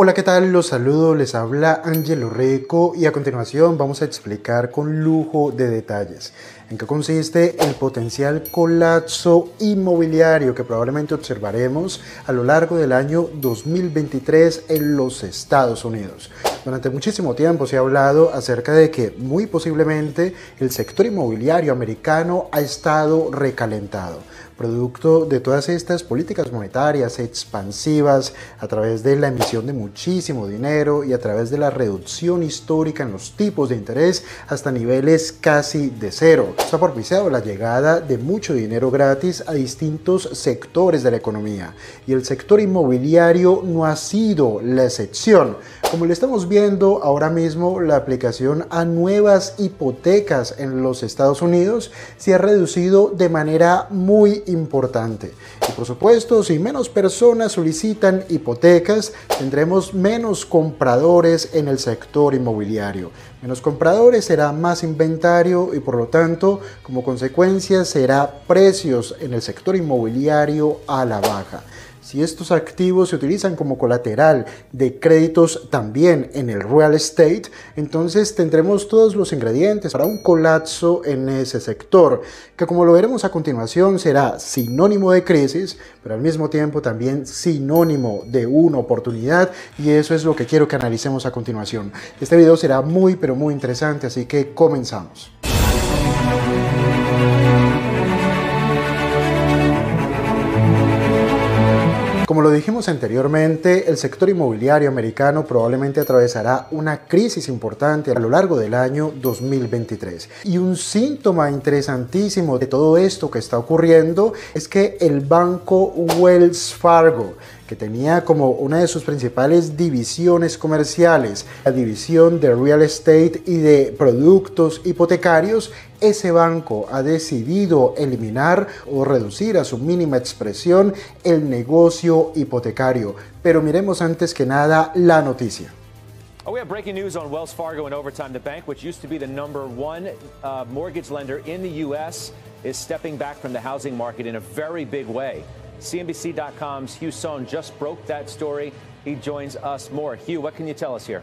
Hola, ¿qué tal? Los saludo, les habla Angelo Rico y a continuación vamos a explicar con lujo de detalles en qué consiste el potencial colapso inmobiliario que probablemente observaremos a lo largo del año 2023 en los Estados Unidos. Durante muchísimo tiempo se ha hablado acerca de que muy posiblemente el sector inmobiliario americano ha estado recalentado producto de todas estas políticas monetarias expansivas a través de la emisión de muchísimo dinero y a través de la reducción histórica en los tipos de interés hasta niveles casi de cero. Se ha propiciado la llegada de mucho dinero gratis a distintos sectores de la economía y el sector inmobiliario no ha sido la excepción. Como lo estamos viendo ahora mismo, la aplicación a nuevas hipotecas en los Estados Unidos se ha reducido de manera muy importante. Y por supuesto, si menos personas solicitan hipotecas, tendremos menos compradores en el sector inmobiliario. Menos compradores será más inventario y por lo tanto, como consecuencia, será precios en el sector inmobiliario a la baja. Si estos activos se utilizan como colateral de créditos también en el real estate, entonces tendremos todos los ingredientes para un colapso en ese sector, que como lo veremos a continuación será sinónimo de crisis, pero al mismo tiempo también sinónimo de una oportunidad y eso es lo que quiero que analicemos a continuación. Este video será muy pero muy interesante, así que comenzamos. dijimos anteriormente, el sector inmobiliario americano probablemente atravesará una crisis importante a lo largo del año 2023. Y un síntoma interesantísimo de todo esto que está ocurriendo es que el banco Wells Fargo que tenía como una de sus principales divisiones comerciales, la división de real estate y de productos hipotecarios, ese banco ha decidido eliminar o reducir a su mínima expresión el negocio hipotecario. Pero miremos antes que nada la noticia. Oh, Wells Fargo Overtime. CNBC.com's Hugh Sohn just broke that story. He joins us more. Hugh, what can you tell us here?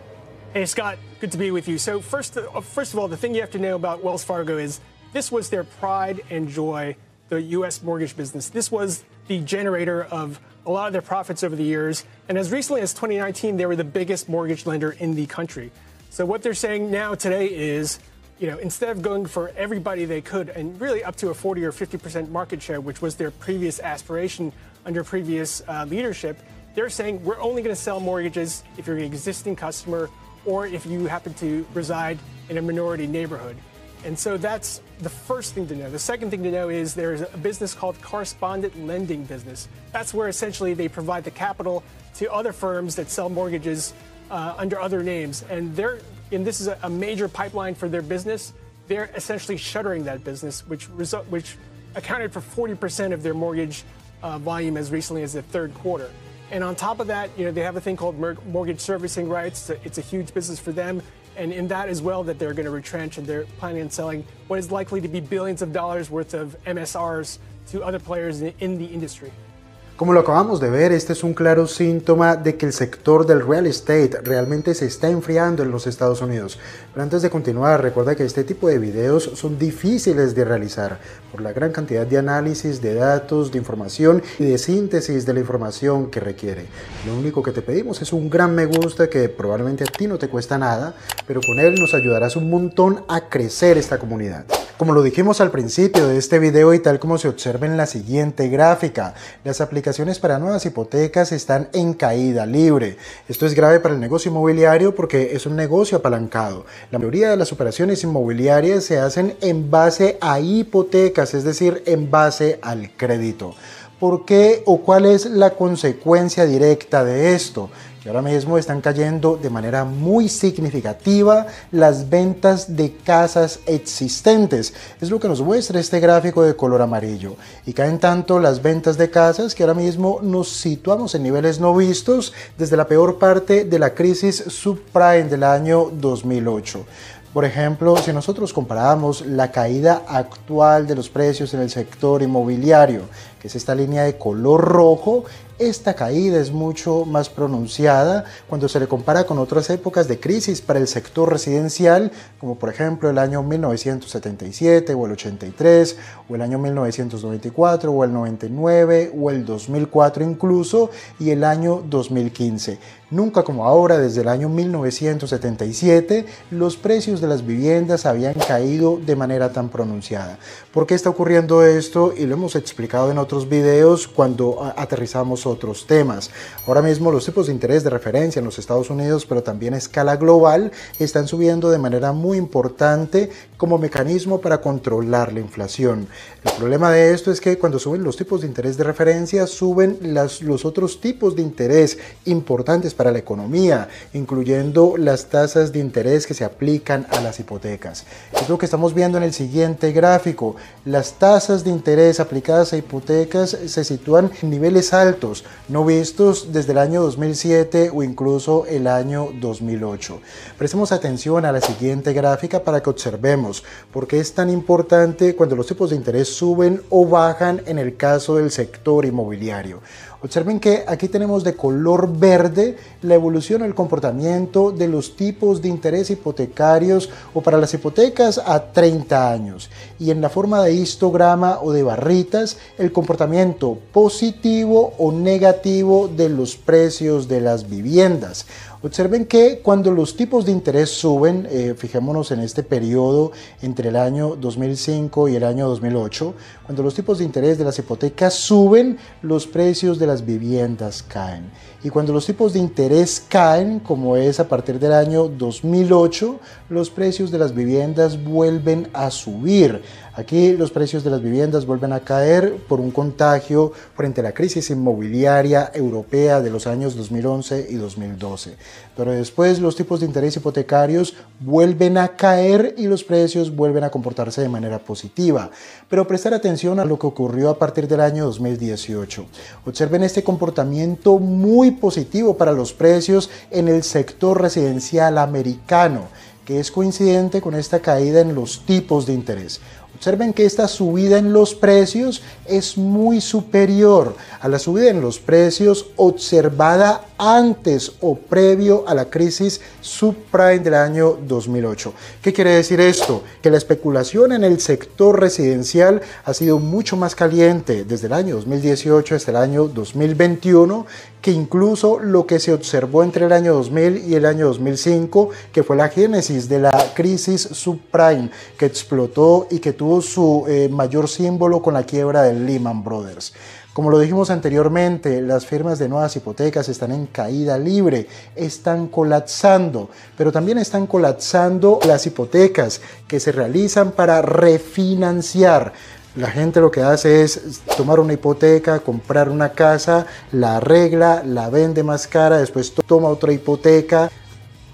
Hey, Scott, good to be with you. So, first, uh, first of all, the thing you have to know about Wells Fargo is this was their pride and joy, the U.S. mortgage business. This was the generator of a lot of their profits over the years. And as recently as 2019, they were the biggest mortgage lender in the country. So, what they're saying now today is you know, instead of going for everybody they could and really up to a 40 or 50% market share, which was their previous aspiration under previous uh, leadership, they're saying we're only going to sell mortgages if you're an existing customer or if you happen to reside in a minority neighborhood. And so that's the first thing to know. The second thing to know is there is a business called correspondent lending business. That's where essentially they provide the capital to other firms that sell mortgages uh, under other names, and they're and this is a, a, major pipeline for their business. They're essentially shuttering that business, which result which accounted for 40% of their mortgage uh, volume as recently as the third quarter. And on top of that, you know, they have a thing called mortgage servicing rights. It's a, it's a huge business for them. And in that as well, that they're going to retrench and they're planning on selling what is likely to be billions of dollars worth of MSRs to other players in the industry. Como lo acabamos de ver, este es un claro síntoma de que el sector del real estate realmente se está enfriando en los Estados Unidos. Pero antes de continuar, recuerda que este tipo de videos son difíciles de realizar por la gran cantidad de análisis, de datos, de información y de síntesis de la información que requiere. Lo único que te pedimos es un gran me gusta que probablemente a ti no te cuesta nada, pero con él nos ayudarás un montón a crecer esta comunidad. Como lo dijimos al principio de este video y tal como se observa en la siguiente gráfica, las aplicaciones para nuevas hipotecas están en caída libre. Esto es grave para el negocio inmobiliario porque es un negocio apalancado. La mayoría de las operaciones inmobiliarias se hacen en base a hipotecas, es decir, en base al crédito. ¿Por qué o cuál es la consecuencia directa de esto? ahora mismo están cayendo de manera muy significativa las ventas de casas existentes. Es lo que nos muestra este gráfico de color amarillo. Y caen tanto las ventas de casas que ahora mismo nos situamos en niveles no vistos desde la peor parte de la crisis subprime del año 2008. Por ejemplo, si nosotros comparamos la caída actual de los precios en el sector inmobiliario, que es esta línea de color rojo, esta caída es mucho más pronunciada cuando se le compara con otras épocas de crisis para el sector residencial, como por ejemplo el año 1977 o el 83, o el año 1994 o el 99 o el 2004 incluso, y el año 2015. Nunca como ahora, desde el año 1977, los precios de las viviendas habían caído de manera tan pronunciada. ¿Por qué está ocurriendo esto? Y lo hemos explicado en otros videos cuando aterrizamos otros temas. Ahora mismo los tipos de interés de referencia en los Estados Unidos, pero también a escala global, están subiendo de manera muy importante como mecanismo para controlar la inflación. El problema de esto es que cuando suben los tipos de interés de referencia, suben las, los otros tipos de interés importantes para la economía, incluyendo las tasas de interés que se aplican a las hipotecas. Es lo que estamos viendo en el siguiente gráfico. Las tasas de interés aplicadas a hipotecas se sitúan en niveles altos no vistos desde el año 2007 o incluso el año 2008. Prestemos atención a la siguiente gráfica para que observemos por qué es tan importante cuando los tipos de interés suben o bajan en el caso del sector inmobiliario. Observen que aquí tenemos de color verde la evolución del comportamiento de los tipos de interés hipotecarios o para las hipotecas a 30 años y en la forma de histograma o de barritas el comportamiento positivo o negativo de los precios de las viviendas. Observen que cuando los tipos de interés suben, eh, fijémonos en este periodo entre el año 2005 y el año 2008, cuando los tipos de interés de las hipotecas suben, los precios de las viviendas caen. Y cuando los tipos de interés caen, como es a partir del año 2008, los precios de las viviendas vuelven a subir. Aquí los precios de las viviendas vuelven a caer por un contagio frente a la crisis inmobiliaria europea de los años 2011 y 2012. Pero después los tipos de interés hipotecarios vuelven a caer y los precios vuelven a comportarse de manera positiva. Pero prestar atención a lo que ocurrió a partir del año 2018. Observen este comportamiento muy positivo para los precios en el sector residencial americano que es coincidente con esta caída en los tipos de interés. Observen que esta subida en los precios es muy superior a la subida en los precios observada antes o previo a la crisis subprime del año 2008. ¿Qué quiere decir esto? Que la especulación en el sector residencial ha sido mucho más caliente desde el año 2018 hasta el año 2021 que incluso lo que se observó entre el año 2000 y el año 2005, que fue la génesis de la crisis subprime que explotó y que tuvo tuvo su eh, mayor símbolo con la quiebra de Lehman Brothers. Como lo dijimos anteriormente, las firmas de nuevas hipotecas están en caída libre, están colapsando, pero también están colapsando las hipotecas que se realizan para refinanciar. La gente lo que hace es tomar una hipoteca, comprar una casa, la arregla, la vende más cara, después toma otra hipoteca,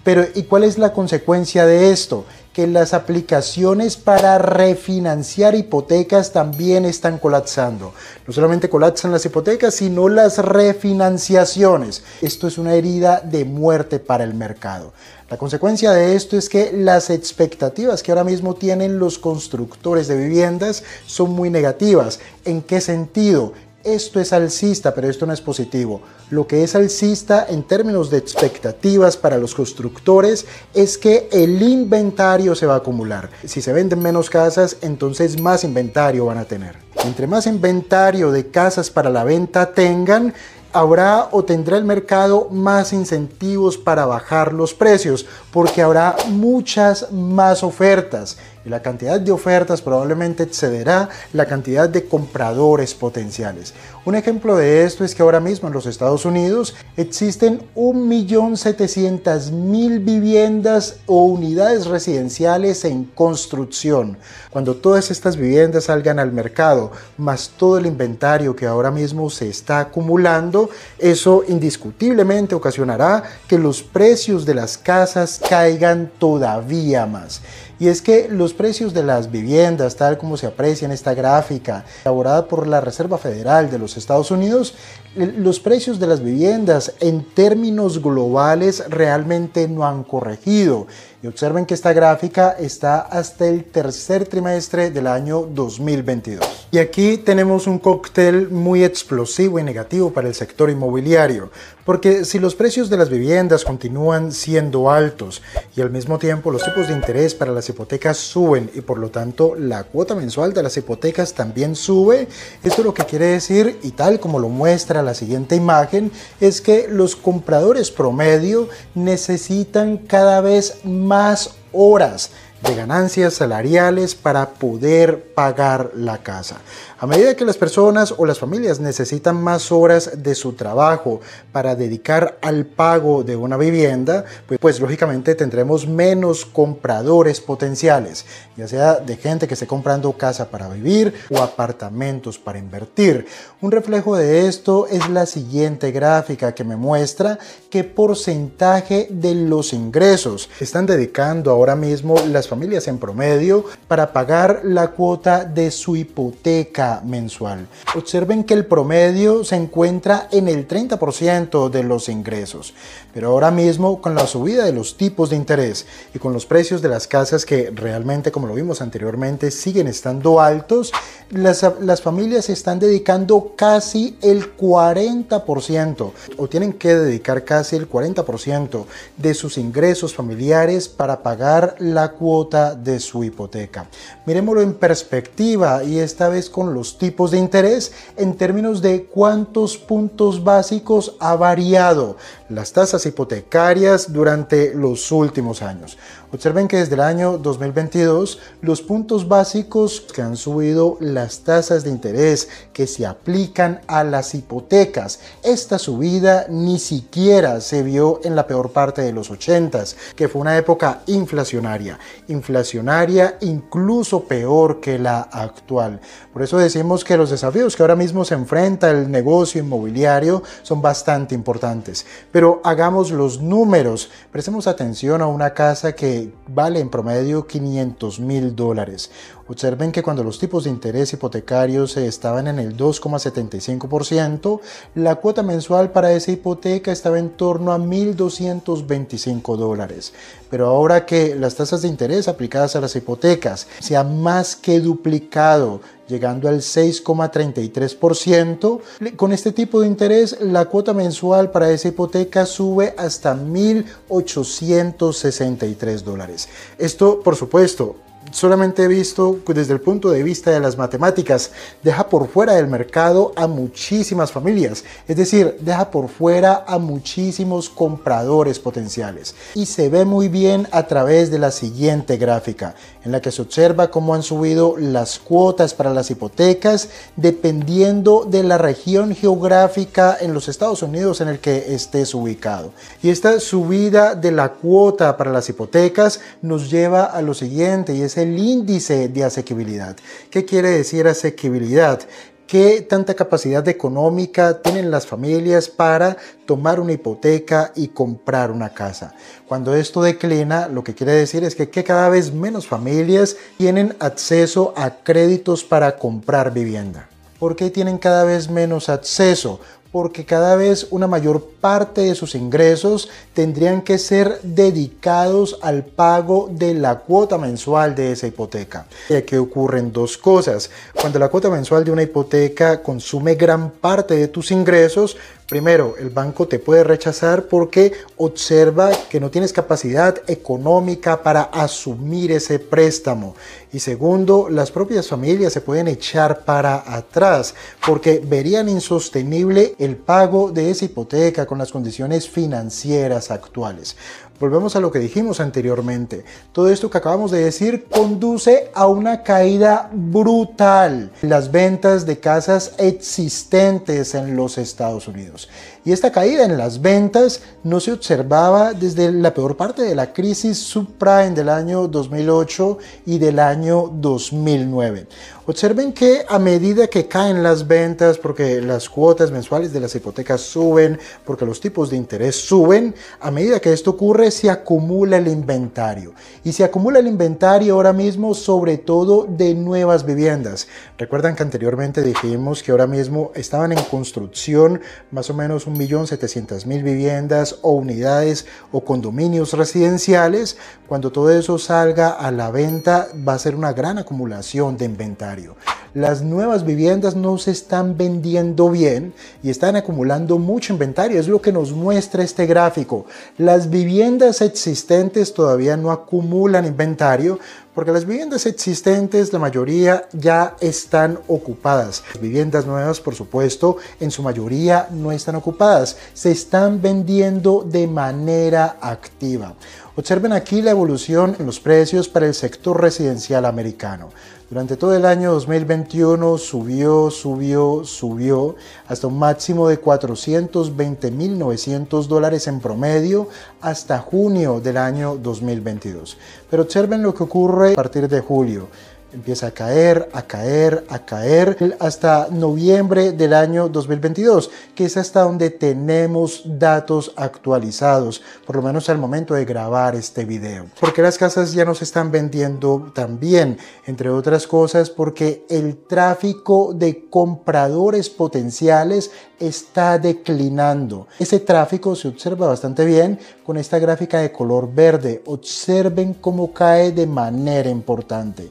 pero ¿y cuál es la consecuencia de esto? Que las aplicaciones para refinanciar hipotecas también están colapsando. No solamente colapsan las hipotecas, sino las refinanciaciones. Esto es una herida de muerte para el mercado. La consecuencia de esto es que las expectativas que ahora mismo tienen los constructores de viviendas son muy negativas. ¿En qué sentido? esto es alcista, pero esto no es positivo. Lo que es alcista en términos de expectativas para los constructores es que el inventario se va a acumular. Si se venden menos casas, entonces más inventario van a tener. Entre más inventario de casas para la venta tengan, habrá o tendrá el mercado más incentivos para bajar los precios, porque habrá muchas más ofertas la cantidad de ofertas probablemente excederá la cantidad de compradores potenciales. Un ejemplo de esto es que ahora mismo en los Estados Unidos existen 1.700.000 viviendas o unidades residenciales en construcción. Cuando todas estas viviendas salgan al mercado, más todo el inventario que ahora mismo se está acumulando, eso indiscutiblemente ocasionará que los precios de las casas caigan todavía más. Y es que los precios de las viviendas, tal como se aprecia en esta gráfica elaborada por la Reserva Federal de los Estados Unidos, los precios de las viviendas en términos globales realmente no han corregido. Y observen que esta gráfica está hasta el tercer trimestre del año 2022. Y aquí tenemos un cóctel muy explosivo y negativo para el sector inmobiliario, porque si los precios de las viviendas continúan siendo altos y al mismo tiempo los tipos de interés para las hipotecas suben y por lo tanto la cuota mensual de las hipotecas también sube, esto lo que quiere decir, y tal como lo muestra la siguiente imagen es que los compradores promedio necesitan cada vez más horas de ganancias salariales para poder pagar la casa. A medida que las personas o las familias necesitan más horas de su trabajo para dedicar al pago de una vivienda, pues, pues, lógicamente tendremos menos compradores potenciales, ya sea de gente que esté comprando casa para vivir o apartamentos para invertir. Un reflejo de esto es la siguiente gráfica que me muestra qué porcentaje de los ingresos están dedicando ahora mismo las familias en promedio para pagar la cuota de su hipoteca mensual. Observen que el promedio se encuentra en el 30% de los ingresos, pero ahora mismo con la subida de los tipos de interés y con los precios de las casas que realmente, como lo vimos anteriormente, siguen estando altos, las, familias están dedicando casi el 40% o tienen que dedicar casi el 40% de sus ingresos familiares para pagar la cuota de su hipoteca. Miremoslo en perspectiva y esta vez con los tipos de interés en términos de cuántos puntos básicos ha variado las tasas hipotecarias durante los últimos años. Observen que desde el año 2022 los puntos básicos que han subido las tasas de interés que se aplican a las hipotecas, esta subida ni siquiera se vio en la peor parte de los 80s, que fue una época inflacionaria, inflacionaria incluso peor que la actual. Por eso decimos que los desafíos que ahora mismo se enfrenta el negocio inmobiliario son bastante importantes. Pero hagamos los números. Prestemos atención a una casa que vale en promedio 500 mil dólares Observen que cuando los tipos de interés hipotecarios estaban en el 2,75%, la cuota mensual para esa hipoteca estaba en torno a 1.225 dólares. Pero ahora que las tasas de interés aplicadas a las hipotecas se han más que duplicado llegando al 6,33%. Con este tipo de interés, la cuota mensual para esa hipoteca sube hasta 1.863 dólares. Esto, por supuesto, solamente he visto que desde el punto de vista de las matemáticas, deja por fuera del mercado a muchísimas familias, es decir, deja por fuera a muchísimos compradores potenciales. Y se ve muy bien a través de la siguiente gráfica, en la que se observa cómo han subido las cuotas para las hipotecas dependiendo de la región geográfica en los Estados Unidos en el que estés ubicado. Y esta subida de la cuota para las hipotecas nos lleva a lo siguiente, y es es el índice de asequibilidad. ¿Qué quiere decir asequibilidad? ¿Qué tanta capacidad económica tienen las familias para tomar una hipoteca y comprar una casa? Cuando esto declina, lo que quiere decir es que, que cada vez menos familias tienen acceso a créditos para comprar vivienda. ¿Por qué tienen cada vez menos acceso? porque cada vez una mayor parte de sus ingresos tendrían que ser dedicados al pago de la cuota mensual de esa hipoteca. Y aquí ocurren dos cosas. Cuando la cuota mensual de una hipoteca consume gran parte de tus ingresos, Primero, el banco te puede rechazar porque observa que no tienes capacidad económica para asumir ese préstamo. Y segundo, las propias familias se pueden echar para atrás porque verían insostenible el pago de esa hipoteca con las condiciones financieras actuales. Volvemos a lo que dijimos anteriormente. Todo esto que acabamos de decir conduce a una caída brutal en las ventas de casas existentes en los Estados Unidos. Y esta caída en las ventas no se observaba desde la peor parte de la crisis subprime del año 2008 y del año 2009. Observen que a medida que caen las ventas, porque las cuotas mensuales de las hipotecas suben, porque los tipos de interés suben, a medida que esto ocurre se acumula el inventario. Y se acumula el inventario ahora mismo sobre todo de nuevas viviendas. Recuerdan que anteriormente dijimos que ahora mismo estaban en construcción más o menos un mil viviendas o unidades o condominios residenciales, cuando todo eso salga a la venta va a ser una gran acumulación de inventario. Las nuevas viviendas no se están vendiendo bien y están acumulando mucho inventario, es lo que nos muestra este gráfico. Las viviendas existentes todavía no acumulan inventario, porque las viviendas existentes, la mayoría ya están ocupadas. Las viviendas nuevas, por supuesto, en su mayoría no están ocupadas, se están vendiendo de manera activa. Observen aquí la evolución en los precios para el sector residencial americano. Durante todo el año 2021 subió, subió, subió hasta un máximo de 420.900 dólares en promedio hasta junio del año 2022. Pero observen lo que ocurre a partir de julio. Empieza a caer, a caer, a caer hasta noviembre del año 2022, que es hasta donde tenemos datos actualizados, por lo menos al momento de grabar este video. Porque las casas ya no se están vendiendo tan bien, entre otras cosas porque el tráfico de compradores potenciales está declinando. Ese tráfico se observa bastante bien con esta gráfica de color verde. Observen cómo cae de manera importante.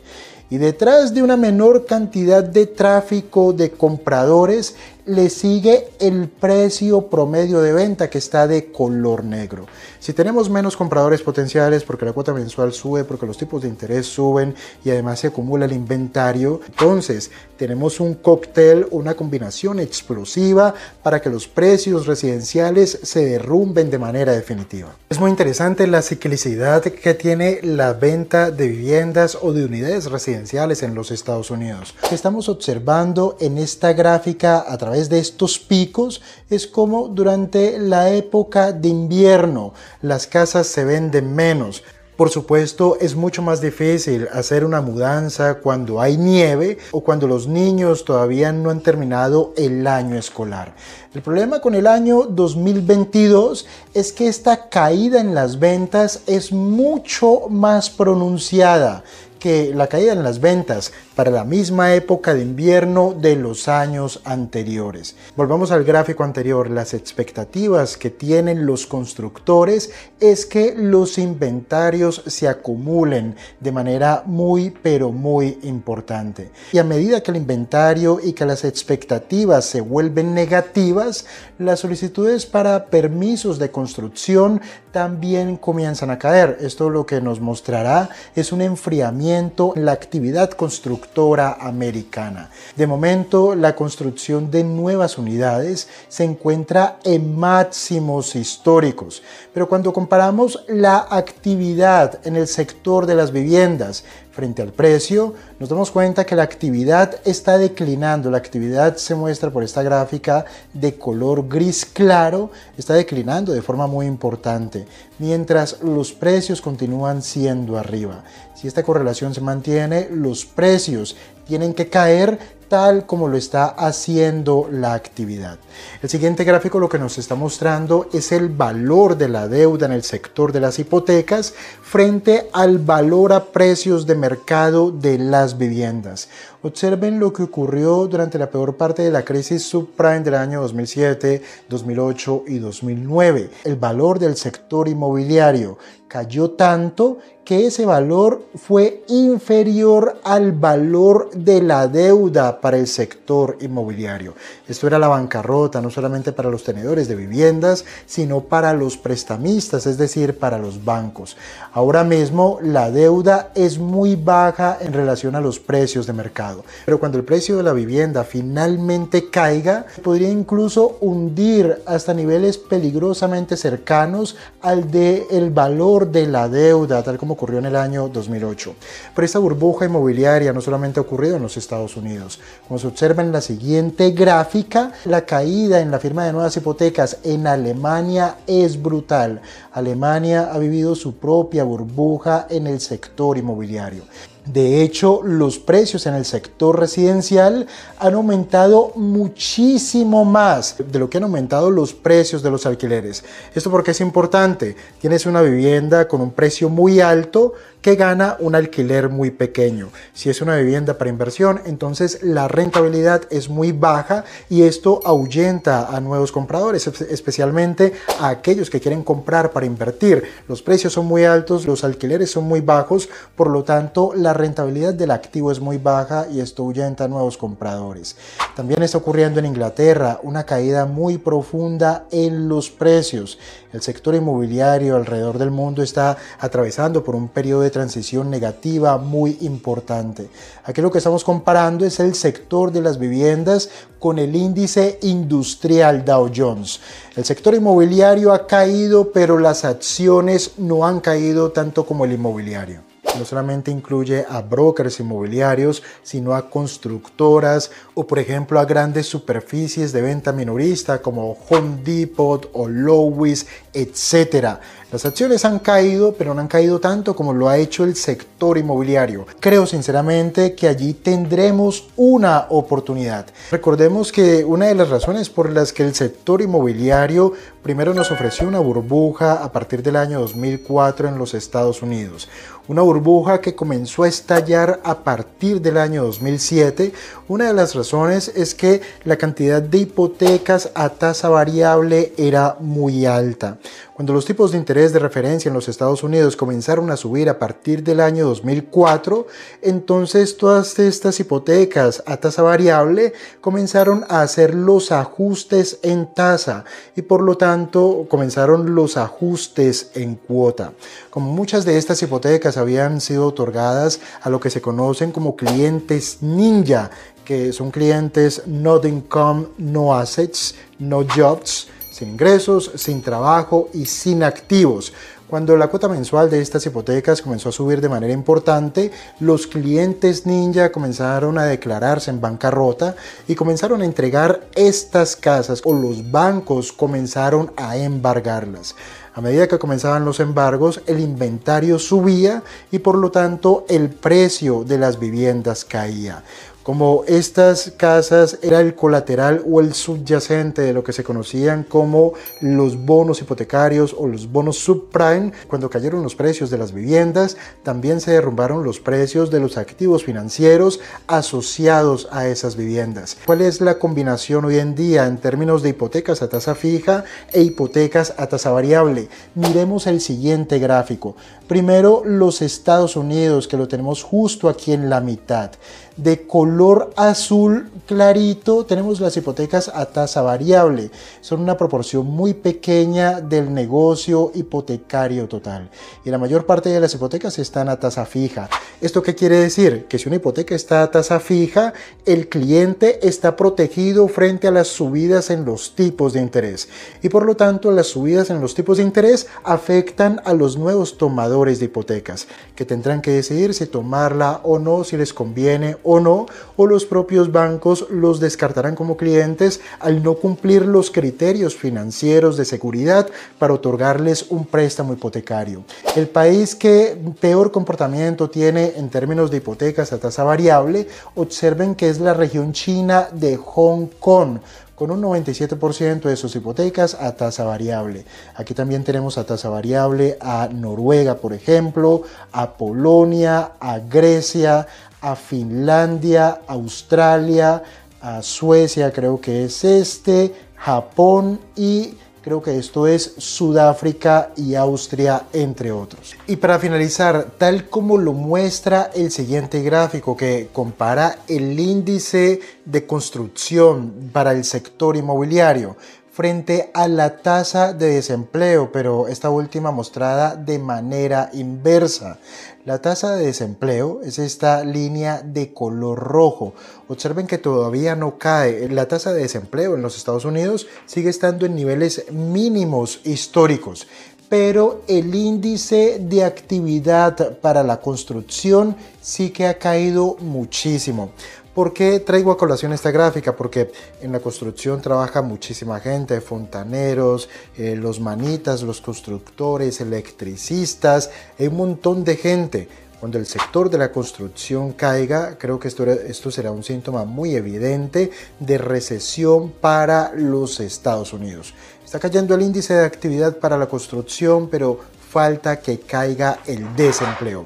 Y detrás de una menor cantidad de tráfico de compradores le sigue el precio promedio de venta que está de color negro. Si tenemos menos compradores potenciales porque la cuota mensual sube, porque los tipos de interés suben y además se acumula el inventario, entonces tenemos un cóctel, una combinación explosiva para que los precios residenciales se derrumben de manera definitiva. Es muy interesante la ciclicidad que tiene la venta de viviendas o de unidades residenciales en los Estados Unidos. Lo que estamos observando en esta gráfica a través de estos picos es como durante la época de invierno las casas se venden menos. Por supuesto, es mucho más difícil hacer una mudanza cuando hay nieve o cuando los niños todavía no han terminado el año escolar. El problema con el año 2022 es que esta caída en las ventas es mucho más pronunciada que la caída en las ventas para la misma época de invierno de los años anteriores. Volvamos al gráfico anterior, las expectativas que tienen los constructores es que los inventarios se acumulen de manera muy pero muy importante. Y a medida que el inventario y que las expectativas se vuelven negativas, las solicitudes para permisos de construcción también comienzan a caer. Esto lo que nos mostrará es un enfriamiento en la actividad constructora americana. De momento, la construcción de nuevas unidades se encuentra en máximos históricos, pero cuando comparamos la actividad en el sector de las viviendas frente al precio, nos damos cuenta que la actividad está declinando, la actividad se muestra por esta gráfica de color gris claro, está declinando de forma muy importante, mientras los precios continúan siendo arriba. Si esta correlación se mantiene, los precios tienen que caer tal como lo está haciendo la actividad. El siguiente gráfico lo que nos está mostrando es el valor de la deuda en el sector de las hipotecas frente al valor a precios de mercado de las viviendas. Observen lo que ocurrió durante la peor parte de la crisis subprime del año 2007, 2008 y 2009. El valor del sector inmobiliario cayó tanto que ese valor fue inferior al valor de la deuda para el sector inmobiliario. Esto era la bancarrota, no solamente para los tenedores de viviendas, sino para los prestamistas, es decir, para los bancos. Ahora mismo la deuda es muy baja en relación a los precios de mercado. Pero cuando el precio de la vivienda finalmente caiga, podría incluso hundir hasta niveles peligrosamente cercanos al de el valor de la deuda, tal como ocurrió en el año 2008. Pero esta burbuja inmobiliaria no solamente ha ocurrido en los Estados Unidos. Como se observa en la siguiente gráfica, la caída en la firma de nuevas hipotecas en Alemania es brutal. Alemania ha vivido su propia burbuja en el sector inmobiliario. De hecho, los precios en el sector residencial han aumentado muchísimo más de lo que han aumentado los precios de los alquileres. Esto porque es importante. Tienes una vivienda con un precio muy alto, que gana un alquiler muy pequeño. Si es una vivienda para inversión, entonces la rentabilidad es muy baja y esto ahuyenta a nuevos compradores, especialmente a aquellos que quieren comprar para invertir. Los precios son muy altos, los alquileres son muy bajos, por lo tanto la rentabilidad del activo es muy baja y esto ahuyenta a nuevos compradores. También está ocurriendo en Inglaterra una caída muy profunda en los precios. El sector inmobiliario alrededor del mundo está atravesando por un periodo transición negativa muy importante. Aquí lo que estamos comparando es el sector de las viviendas con el índice industrial Dow Jones. El sector inmobiliario ha caído, pero las acciones no han caído tanto como el inmobiliario no solamente incluye a brokers inmobiliarios, sino a constructoras o por ejemplo a grandes superficies de venta minorista como Home Depot o Lowe's, etcétera las acciones han caído, pero no han caído tanto como lo ha hecho el sector inmobiliario. Creo sinceramente que allí tendremos una oportunidad. Recordemos que una de las razones por las que el sector inmobiliario primero nos ofreció una burbuja a partir del año 2004 en los Estados Unidos. Una burbuja que comenzó a estallar a partir del año 2007. Una de las razones es que la cantidad de hipotecas a tasa variable era muy alta. Cuando los tipos de interés de referencia en los Estados Unidos comenzaron a subir a partir del año 2004, entonces todas estas hipotecas a tasa variable comenzaron a hacer los ajustes en tasa y por lo tanto comenzaron los ajustes en cuota. Como muchas de estas hipotecas habían sido otorgadas a lo que se conocen como clientes ninja, que son clientes not income, no assets, no jobs, sin ingresos, sin trabajo y sin activos. Cuando la cuota mensual de estas hipotecas comenzó a subir de manera importante, los clientes ninja comenzaron a declararse en bancarrota y comenzaron a entregar estas casas o los bancos comenzaron a embargarlas. A medida que comenzaban los embargos, el inventario subía y por lo tanto el precio de las viviendas caía como estas casas era el colateral o el subyacente de lo que se conocían como los bonos hipotecarios o los bonos subprime, cuando cayeron los precios de las viviendas, también se derrumbaron los precios de los activos financieros asociados a esas viviendas. ¿Cuál es la combinación hoy en día en términos de hipotecas a tasa fija e hipotecas a tasa variable? Miremos el siguiente gráfico. Primero los Estados Unidos, que lo tenemos justo aquí en la mitad de color azul clarito tenemos las hipotecas a tasa variable. Son una proporción muy pequeña del negocio hipotecario total. Y la mayor parte de las hipotecas están a tasa fija. ¿Esto qué quiere decir? Que si una hipoteca está a tasa fija, el cliente está protegido frente a las subidas en los tipos de interés. Y por lo tanto, las subidas en los tipos de interés afectan a los nuevos tomadores de hipotecas, que tendrán que decidir si tomarla o no, si les conviene o no, o los propios bancos los descartarán como clientes al no cumplir los criterios financieros de seguridad para otorgarles un préstamo hipotecario. El país que peor comportamiento tiene en términos de hipotecas a tasa variable, observen que es la región china de Hong Kong con un 97% de sus hipotecas a tasa variable. Aquí también tenemos a tasa variable a Noruega, por ejemplo, a Polonia, a Grecia, a Finlandia, Australia, a Suecia, creo que es este, Japón y creo que esto es Sudáfrica y Austria, entre otros. Y para finalizar, tal como lo muestra el siguiente gráfico que compara el índice de construcción para el sector inmobiliario frente a la tasa de desempleo, pero esta última mostrada de manera inversa. La tasa de desempleo es esta línea de color rojo. Observen que todavía no cae. La tasa de desempleo en los Estados Unidos sigue estando en niveles mínimos históricos, pero el índice de actividad para la construcción sí que ha caído muchísimo. ¿Por qué traigo a colación esta gráfica? Porque en la construcción trabaja muchísima gente, fontaneros, eh, los manitas, los constructores, electricistas, hay un montón de gente. Cuando el sector de la construcción caiga, creo que esto, esto será un síntoma muy evidente de recesión para los Estados Unidos. Está cayendo el índice de actividad para la construcción, pero falta que caiga el desempleo.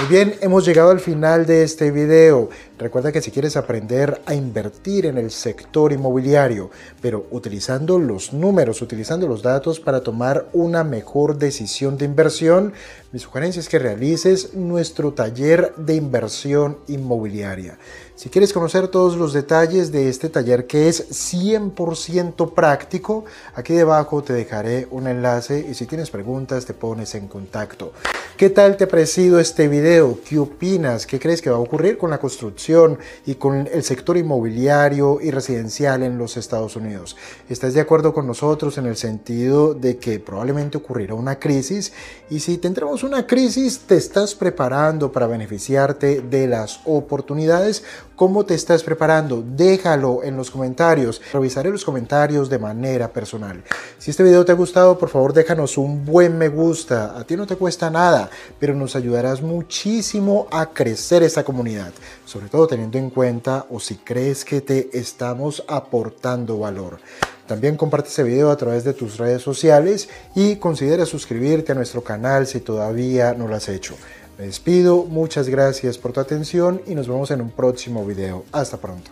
Muy bien, hemos llegado al final de este video. Recuerda que si quieres aprender a invertir en el sector inmobiliario, pero utilizando los números, utilizando los datos para tomar una mejor decisión de inversión, mi sugerencia es que realices nuestro taller de inversión inmobiliaria. Si quieres conocer todos los detalles de este taller que es 100% práctico, aquí debajo te dejaré un enlace y si tienes preguntas te pones en contacto. ¿Qué tal te ha este video? ¿qué opinas? ¿Qué crees que va a ocurrir con la construcción y con el sector inmobiliario y residencial en los Estados Unidos? ¿Estás de acuerdo con nosotros en el sentido de que probablemente ocurrirá una crisis? Y si tendremos una crisis, ¿te estás preparando para beneficiarte de las oportunidades? ¿Cómo te estás preparando? Déjalo en los comentarios. Revisaré los comentarios de manera personal. Si este video te ha gustado, por favor déjanos un buen me gusta. A ti no te cuesta nada, pero nos ayudarás mucho muchísimo a crecer esta comunidad, sobre todo teniendo en cuenta o si crees que te estamos aportando valor. También comparte este video a través de tus redes sociales y considera suscribirte a nuestro canal si todavía no lo has hecho. Me despido, muchas gracias por tu atención y nos vemos en un próximo video. Hasta pronto.